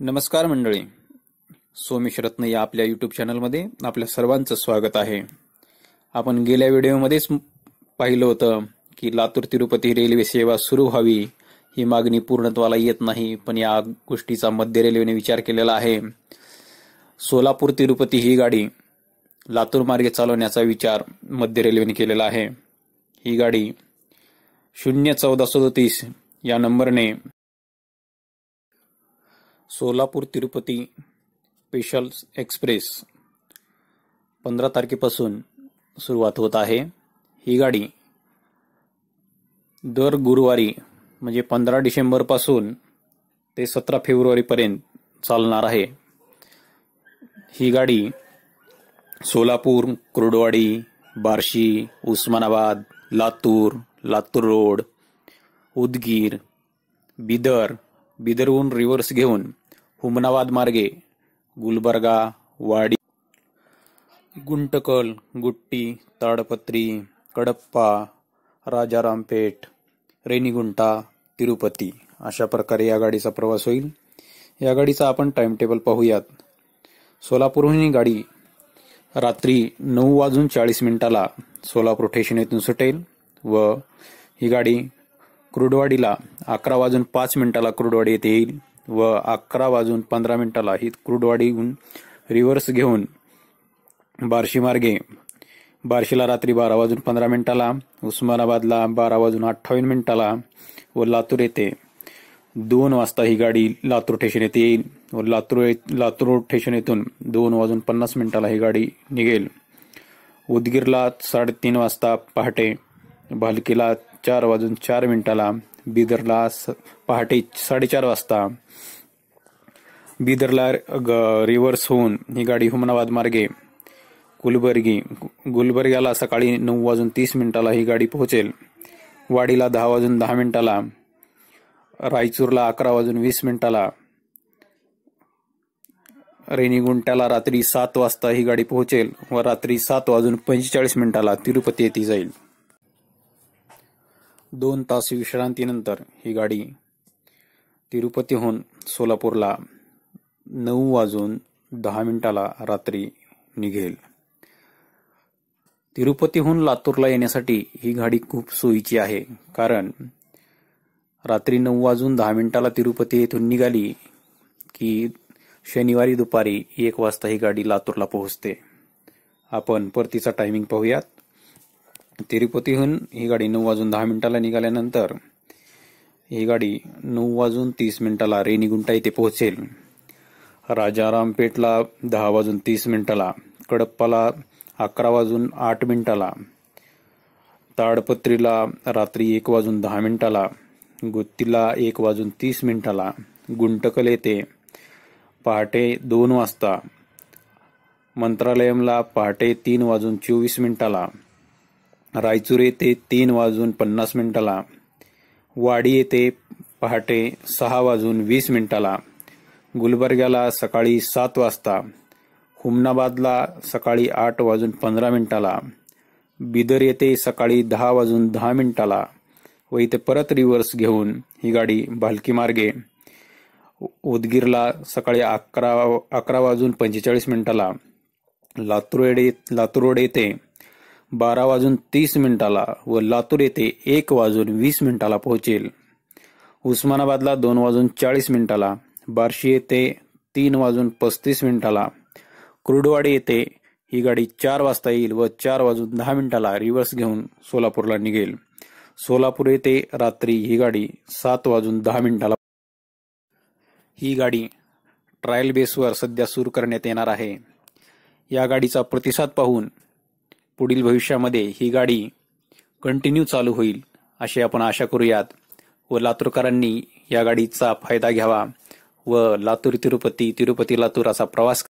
नमस्कार मंडळी सोमेश रत्न या आपल्या युट्यूब चॅनलमध्ये आपल्या सर्वांचं स्वागत आहे आपण गेल्या व्हिडिओमध्येच पाहिलं होतं की लातूर तिरुपती रेल्वे सेवा सुरू व्हावी ही मागणी पूर्णत्वाला येत नाही पण या गोष्टीचा मध्य रेल्वेने विचार केलेला आहे सोलापूर तिरुपती ही गाडी लातूर मार्गे चालवण्याचा विचार मध्य रेल्वेने केलेला आहे ही गाडी शून्य चौदा सदतीस या नंबरने सोलापूर तिरुपती स्पेशल एक्सप्रेस पंधरा तारखेपासून सुरुवात होत आहे ही गाडी दर गुरुवारी म्हणजे पंधरा डिसेंबरपासून ते सतरा फेब्रुवारीपर्यंत चालणार आहे ही गाडी सोलापूर कुर्डवाडी बार्शी उस्मानाबाद लातूर लातूर रोड उदगीर बिदर बिदरहून रिव्हर्स घेऊन हुमनाबाद मार्गे गुलबर्गा वाडी गुंटकल गुट्टी ताडपत्री कडप्पा राजारामपेठ रेणीगुंटा तिरुपती अशा प्रकारे या गाडीचा प्रवास होईल या गाडीचा आपण टेबल पाहूयात सोलापूरहून ही गाडी रात्री नऊ वाजून चाळीस मिनिटाला सोलापूर स्टेशन येथून सुटेल व ही गाडी क्रुडवाडीला अकरा वाजून पाच मिनिटाला क्रुडवाडी येथे येईल व अकरा वाजून पंधरा मिनिटाला ही क्रुडवाडीहून रिव्हर्स घेऊन बार्शी मार्गे बार्शीला रात्री बारा वाजून पंधरा मिनिटाला उस्मानाबादला बारा वाजून अठ्ठावीस मिनिटाला व लातूर येथे दोन वाजता ही गाडी लातूर स्टेशन येथे येईल व लातूर लातूर स्टेशन येथून दोन वाजून पन्नास मिनिटाला ही गाडी निघेल उदगीरला साडेतीन वाजता पहाटे भालकीला चार वाजून चार मिनिटाला बिदरला पहाटे साडेचार वाजता बिदरला रिव्हर्स होऊन ही गाडी हुमनाबाद मार्गे गुलबर्गी गुलबर्ग्याला सकाळी नऊ वाजून तीस मिनिटाला ही गाडी पोहोचेल वाडीला दहा वाजून दहा मिनिटाला रायचूरला अकरा वाजून वीस मिनिटाला रेणीगुंट्याला रात्री सात वाजता ही गाडी पोहोचेल व रात्री सात वाजून पंचेचाळीस मिनिटाला तिरुपती येथे जाईल दोन तास विश्रांतीनंतर ही गाडी तिरुपतीहून सोलापूरला नऊ वाजून दहा मिनिटाला रात्री निघेल तिरुपतीहून लातूरला येण्यासाठी ही गाडी खूप सोयीची आहे कारण रात्री नऊ वाजून दहा मिनिटाला तिरुपती येथून निघाली की शनिवारी दुपारी एक वाजता ही गाडी लातूरला पोहोचते आपण परतीचा टायमिंग पाहूयात तिरुपतीहून ही गाडी नऊ वाजून दहा मिनिटाला निघाल्यानंतर ही गाडी नऊ वाजून तीस मिनिटाला रेणीगुंटा येथे पोहोचेल राजारामपेठला दहा वाजून तीस मिनिटाला कडप्पाला अकरा वाजून आठ मिनिटाला ताडपत्रीला रात्री एक वाजून दहा मिनिटाला गुत्तीला एक वाजून तीस मिनिटाला गुंटकल येथे पहाटे दोन वाजता मंत्रालयमला पहाटे तीन वाजून चोवीस मिनिटाला रायचूर येथे तीन वाजून पन्नास मिनिटाला वाडी येथे पहाटे सहा वाजून वीस मिनिटाला गुलबर्ग्याला सकाळी सात वाजता हुमनाबादला सकाळी आठ वाजून पंधरा मिनिटाला बिदर येथे सकाळी दहा वाजून दहा मिनिटाला व इथे परत रिव्हर्स घेऊन ही गाडी भालकी मार्गे उदगीरला सकाळी अकरा अकरा वाजून पंचेचाळीस मिनिटाला लातूर रोड येथे बारा वाजून तीस मिनिटाला व लातूर येथे एक वाजून वीस मिनिटाला पोहोचेल उस्मानाबादला दोन वाजून चाळीस मिनिटाला बार्शी येथे तीन वाजून पस्तीस मिनिटाला क्रुडवाडी येथे ही गाडी चार वाजता येईल व चार वाजून दहा मिनिटाला रिव्हर्स घेऊन सोलापूरला निघेल सोलापूर येथे रात्री ही गाडी सात वाजून दहा मिनिटाला ही गाडी ट्रायल बेसवर सध्या सुरू करण्यात येणार आहे या गाडीचा प्रतिसाद पाहून पुढील भविष्यामध्ये ही गाडी कंटिन्यू चालू होईल अशी आपण आशा करूयात व लातूरकरांनी या गाडीचा फायदा घ्यावा व लातूर तिरुपती तिरुपती लातूर असा प्रवास